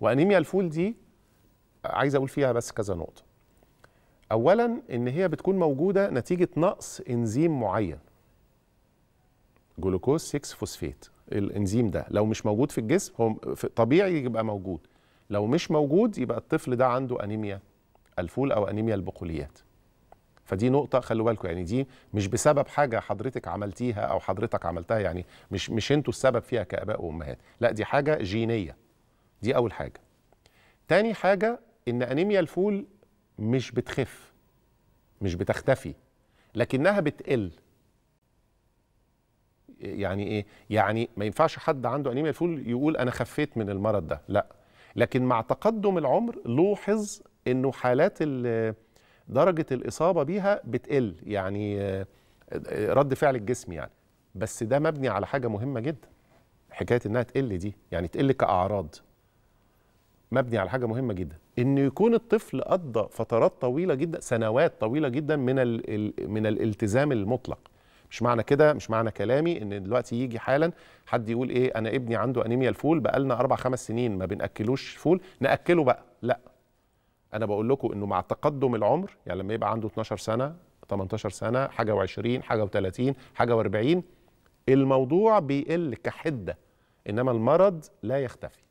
وانيميا الفول دي عايز اقول فيها بس كذا نقطه اولا ان هي بتكون موجوده نتيجه نقص انزيم معين جلوكوز 6 فوسفيت الانزيم ده لو مش موجود في الجسم هو طبيعي يبقى موجود لو مش موجود يبقى الطفل ده عنده انيميا الفول او انيميا البقوليات فدي نقطة خلوا بالكم يعني دي مش بسبب حاجة حضرتك عملتيها أو حضرتك عملتها يعني مش مش انتوا السبب فيها كآباء وأمهات، لا دي حاجة جينية دي أول حاجة تاني حاجة إن أنيميا الفول مش بتخف مش بتختفي لكنها بتقل يعني ايه يعني ما ينفعش حد عنده انيميا الفول يقول انا خفيت من المرض ده لا لكن مع تقدم العمر لوحظ انه حالات درجه الاصابه بيها بتقل يعني رد فعل الجسم يعني بس ده مبني على حاجه مهمه جدا حكايه انها تقل دي يعني تقل كاعراض مبني على حاجه مهمه جدا ان يكون الطفل قضى فترات طويله جدا سنوات طويله جدا من الـ من الالتزام المطلق مش معنى كده مش معنى كلامي ان دلوقتي يجي حالا حد يقول ايه انا ابني عنده انيميا الفول بقالنا اربع خمس سنين ما بناكلوش فول ناكله بقى لا انا بقول لكم انه مع تقدم العمر يعني لما يبقى عنده 12 سنه 18 سنه حاجه و20 حاجه و30 حاجه و40 الموضوع بيقل كحده انما المرض لا يختفي